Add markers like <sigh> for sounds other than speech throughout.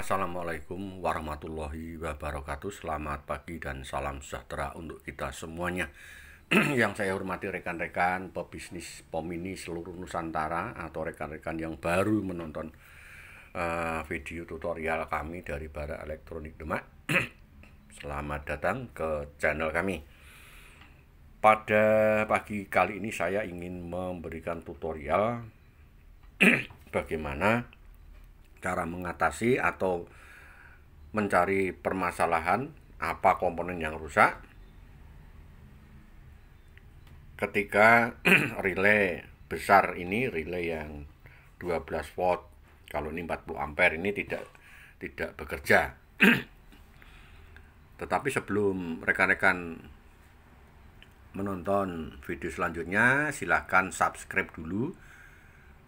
Assalamualaikum warahmatullahi wabarakatuh. Selamat pagi dan salam sejahtera untuk kita semuanya. <clears throat> yang saya hormati rekan-rekan pebisnis pomini seluruh Nusantara atau rekan-rekan yang baru menonton uh, video tutorial kami dari barak Elektronik Demak. <clears throat> Selamat datang ke channel kami. Pada pagi kali ini saya ingin memberikan tutorial <clears throat> bagaimana cara mengatasi atau mencari permasalahan apa komponen yang rusak ketika <clears throat> relay besar ini relay yang 12 volt kalau ini 40 ampere ini tidak tidak bekerja <clears throat> tetapi sebelum rekan-rekan menonton video selanjutnya silahkan subscribe dulu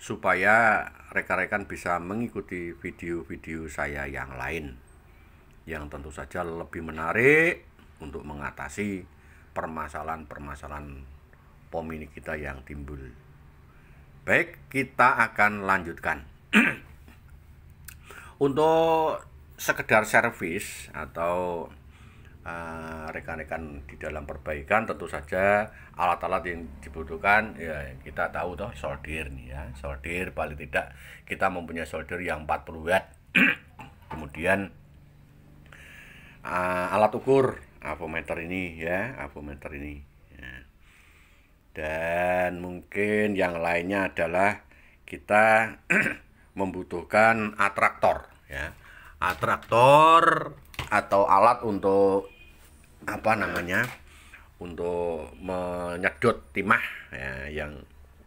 supaya rekan-rekan bisa mengikuti video-video saya yang lain yang tentu saja lebih menarik untuk mengatasi permasalahan-permasalahan ini kita yang timbul. Baik, kita akan lanjutkan. <clears throat> Untuk sekedar servis atau Ah, rekan-rekan di dalam perbaikan tentu saja alat-alat yang dibutuhkan ya kita tahu toh solder nih ya solder paling tidak kita mempunyai solder yang 40 watt <clears throat> kemudian uh, alat ukur avometer ini ya avometer ini ya. dan mungkin yang lainnya adalah kita <clears throat> membutuhkan atraktor ya atraktor atau alat untuk apa namanya untuk menyedot timah ya, yang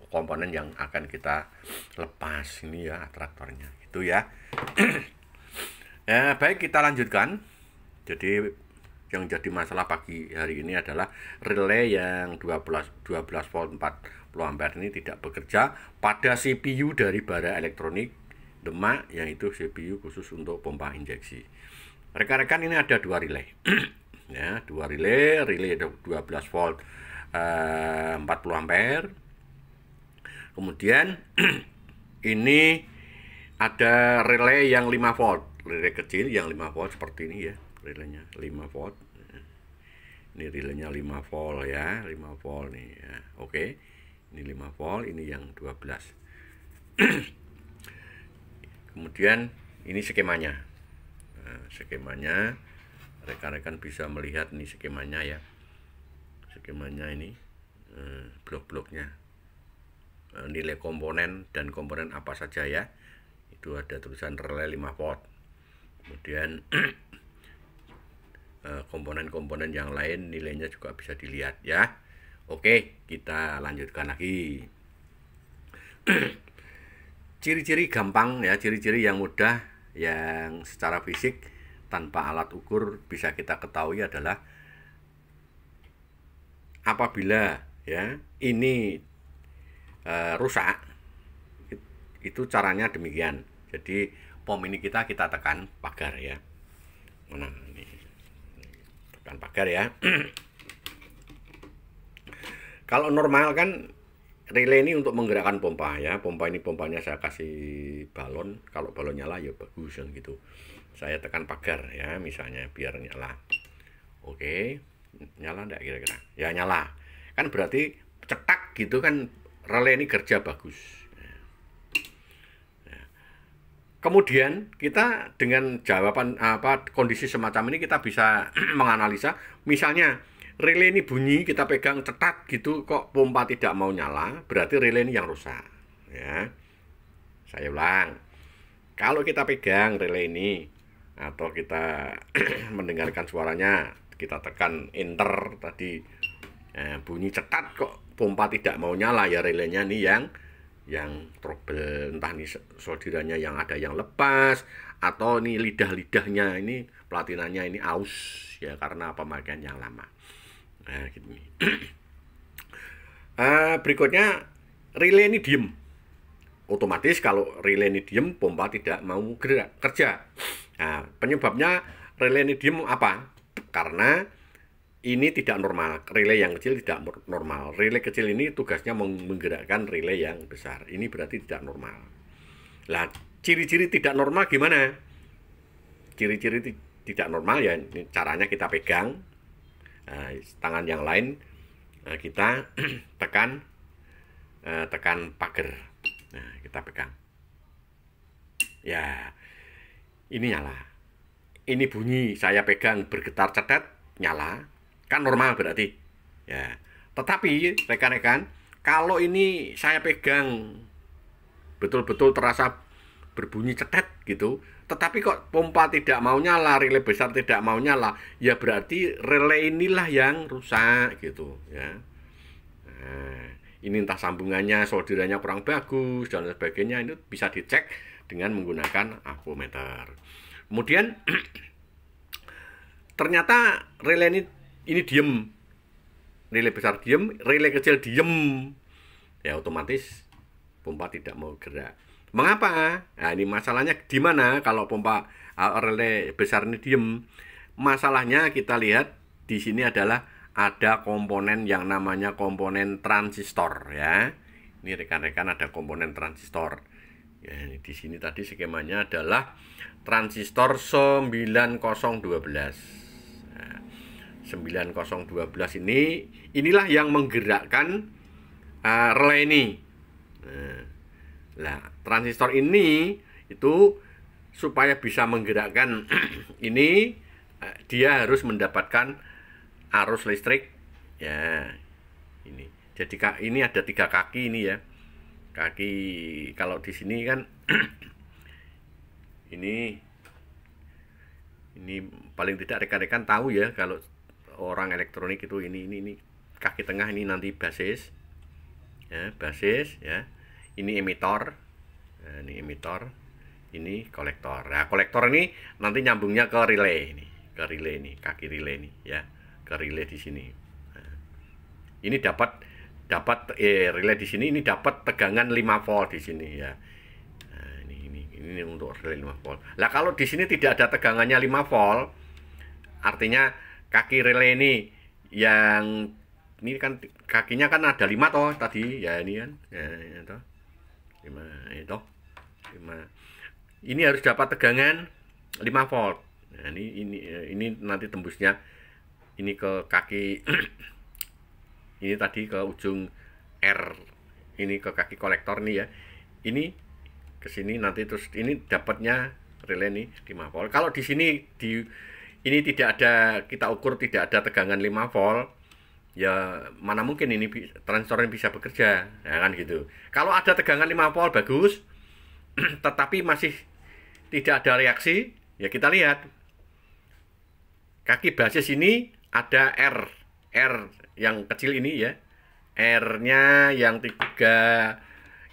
komponen yang akan kita lepas ini ya traktornya itu ya <clears throat> ya baik kita lanjutkan jadi yang jadi masalah pagi hari ini adalah relay yang 12 12 volt 40 ampere ini tidak bekerja pada CPU dari bara elektronik demak yaitu CPU khusus untuk pompa injeksi Rekan-rekan ini ada dua relay. <clears throat> ya, dua relay, relay 12 volt eh, 40 ampere. Kemudian <clears throat> ini ada relay yang 5 volt, relay kecil yang 5 volt seperti ini ya, relaynya 5 volt. Ini relaynya 5 volt ya, 5 volt nih ya. Oke. Ini 5 volt, ini yang 12. <clears throat> Kemudian ini skemanya skemanya rekan-rekan bisa melihat nih skemanya ya. Skemanya ini eh, blok-bloknya. Eh, nilai komponen dan komponen apa saja ya. Itu ada tulisan relay 5 volt. Kemudian <clears throat> eh, komponen-komponen yang lain nilainya juga bisa dilihat ya. Oke, kita lanjutkan lagi. <clears throat> Ciri-ciri gampang ya, ciri-ciri yang mudah yang secara fisik tanpa alat ukur bisa kita ketahui adalah apabila ya ini e, rusak itu caranya demikian. Jadi pom ini kita kita tekan pagar ya. Mana ini? Tekan pagar ya. <clears throat> Kalau normal kan relay ini untuk menggerakkan pompa ya pompa ini pompanya saya kasih balon kalau balon nyala ya bagus gitu saya tekan pagar ya misalnya biar nyala oke nyala enggak kira-kira ya nyala kan berarti cetak gitu kan relay ini kerja bagus ya. Kemudian kita dengan jawaban apa kondisi semacam ini kita bisa <clears throat> menganalisa misalnya relay ini bunyi kita pegang cetak gitu kok pompa tidak mau nyala berarti relay ini yang rusak ya saya ulang kalau kita pegang relay ini atau kita <clears throat> mendengarkan suaranya kita tekan enter tadi eh, bunyi cetak kok pompa tidak mau nyala ya relaynya ini yang yang trouble entah nih sodiranya yang ada yang lepas atau nih lidah-lidahnya ini platinanya ini aus ya karena pemakaian yang lama Nah, nih. Gitu. <clears throat> Eh, uh, berikutnya relay ini diem. Otomatis kalau relay ini diem, pompa tidak mau gerak kerja. Nah, penyebabnya relay ini diem apa? Karena ini tidak normal. Relay yang kecil tidak normal. Relay kecil ini tugasnya menggerakkan relay yang besar. Ini berarti tidak normal. Lah, ciri-ciri tidak normal gimana? Ciri-ciri tidak normal ya caranya kita pegang Nah, tangan yang lain nah, kita <clears throat> tekan eh, tekan pagar. Nah, kita pegang. Ya. Ini nyala. Ini bunyi saya pegang bergetar cetet nyala. Kan normal berarti. Ya. Tetapi rekan-rekan, kalau ini saya pegang betul-betul terasa berbunyi cetet gitu. Tetapi kok pompa tidak mau nyala, relay besar tidak mau nyala, ya berarti relay inilah yang rusak gitu ya. Nah, ini entah sambungannya, solderannya kurang bagus dan sebagainya itu bisa dicek dengan menggunakan akumeter Kemudian <clears throat> ternyata relay ini ini diem. Relay besar diem, relay kecil diem. Ya otomatis pompa tidak mau gerak. Mengapa? Nah, ini masalahnya di mana kalau pompa e, relay besar ini diem? Masalahnya kita lihat di sini adalah ada komponen yang namanya komponen transistor ya. Ini rekan-rekan ada komponen transistor. Ya, di sini tadi skemanya adalah transistor 9012. Nah, 9012 ini inilah yang menggerakkan uh, relay ini. Nah, Nah, transistor ini itu supaya bisa menggerakkan <clears throat> ini eh, dia harus mendapatkan arus listrik ya ini jadi ini ada tiga kaki ini ya kaki kalau di sini kan <clears throat> ini ini paling tidak rekan-rekan tahu ya kalau orang elektronik itu ini ini ini kaki tengah ini nanti basis ya basis ya ini emitor nah, ini emitor ini kolektor nah kolektor ini nanti nyambungnya ke relay ini ke relay ini kaki relay ini ya ke relay di sini nah, ini dapat dapat eh, relay di sini ini dapat tegangan 5 volt di sini ya nah, ini ini ini untuk relay 5 volt lah kalau di sini tidak ada tegangannya 5 volt artinya kaki relay ini yang ini kan kakinya kan ada lima toh tadi ya ini kan ya, ya toh 5 itu 5 ini harus dapat tegangan 5 volt nah, ini ini eh, ini nanti tembusnya ini ke kaki <clears throat> ini tadi ke ujung R ini ke kaki kolektor nih ya ini ke sini nanti terus ini dapatnya relay nih 5 volt kalau di sini di ini tidak ada kita ukur tidak ada tegangan 5 volt ya mana mungkin ini transistor ini bisa bekerja ya kan gitu kalau ada tegangan 5 volt bagus <clears throat> tetapi masih tidak ada reaksi ya kita lihat kaki basis ini ada R R yang kecil ini ya R-nya yang tiga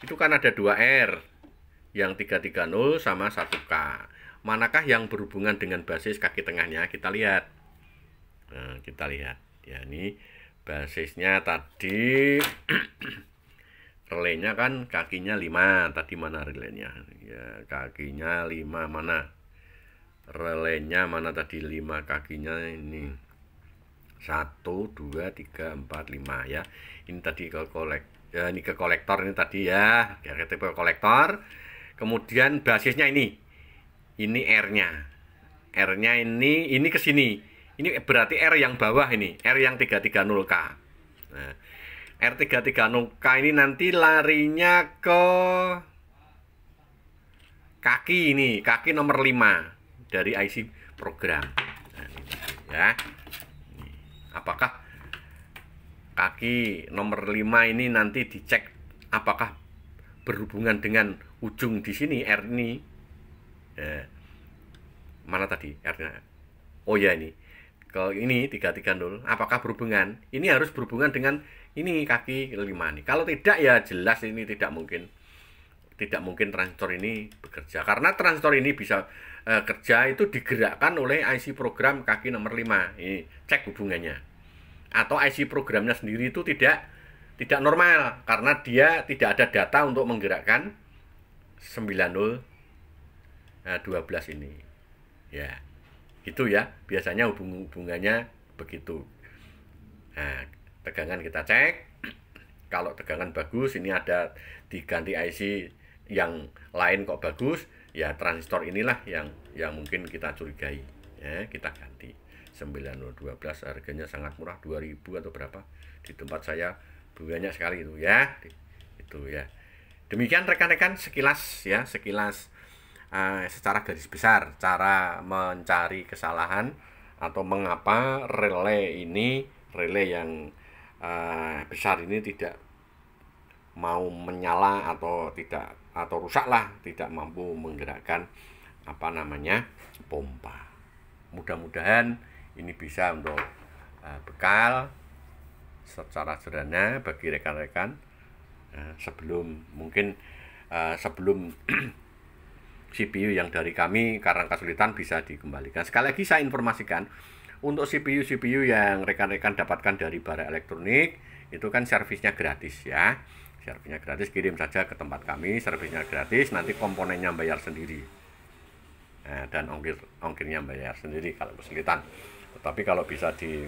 itu kan ada dua R yang 330 sama 1K manakah yang berhubungan dengan basis kaki tengahnya kita lihat nah, kita lihat ya ini basisnya tadi <clears throat> relenya kan kakinya 5 tadi mana relenya ya kakinya 5 mana relenya mana tadi 5 kakinya ini 1 2 3 4 5 ya ini tadi ke kolek ya ini ke kolektor ini tadi ya RKTP ke kolektor kemudian basisnya ini ini R-nya R-nya ini ini ke sini ini berarti R yang bawah ini, R yang 330K. Nah, R330K ini nanti larinya ke kaki ini, kaki nomor 5 dari IC program. Nah, ya. Apakah kaki nomor 5 ini nanti dicek apakah berhubungan dengan ujung di sini R ini. Eh, mana tadi R-nya? Oh ya ini kalau ini tiga tiga nol apakah berhubungan ini harus berhubungan dengan ini kaki lima nih kalau tidak ya jelas ini tidak mungkin tidak mungkin transistor ini bekerja karena transistor ini bisa e, kerja itu digerakkan oleh IC program kaki nomor lima. ini cek hubungannya atau IC programnya sendiri itu tidak tidak normal karena dia tidak ada data untuk menggerakkan 90 12 eh, ini ya yeah. Gitu ya, biasanya hubung-hubungannya begitu. Nah, tegangan kita cek. <clears throat> Kalau tegangan bagus, ini ada diganti IC yang lain kok bagus, ya transistor inilah yang yang mungkin kita curigai. Ya, kita ganti. 912 harganya sangat murah 2000 atau berapa di tempat saya banyak sekali itu ya itu ya demikian rekan-rekan sekilas ya sekilas Eh, secara garis besar cara mencari kesalahan atau mengapa relay ini relay yang uh, besar ini tidak mau menyala atau tidak atau rusaklah tidak mampu menggerakkan apa namanya pompa mudah-mudahan ini bisa untuk uh, bekal secara sederhana bagi rekan-rekan uh, sebelum mungkin uh, sebelum <clears throat> CPU yang dari kami karena kesulitan bisa dikembalikan. Sekali lagi saya informasikan untuk CPU-CPU yang rekan-rekan dapatkan dari bara elektronik itu kan servisnya gratis ya. Servisnya gratis kirim saja ke tempat kami, servisnya gratis, nanti komponennya bayar sendiri. Nah, dan ongkir ongkirnya bayar sendiri kalau kesulitan. Tetapi kalau bisa di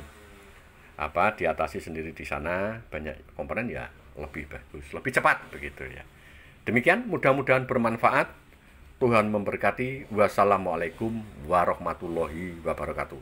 apa diatasi sendiri di sana banyak komponen ya lebih bagus, lebih cepat begitu ya. Demikian mudah-mudahan bermanfaat. Tuhan memberkati. Wassalamualaikum warahmatullahi wabarakatuh.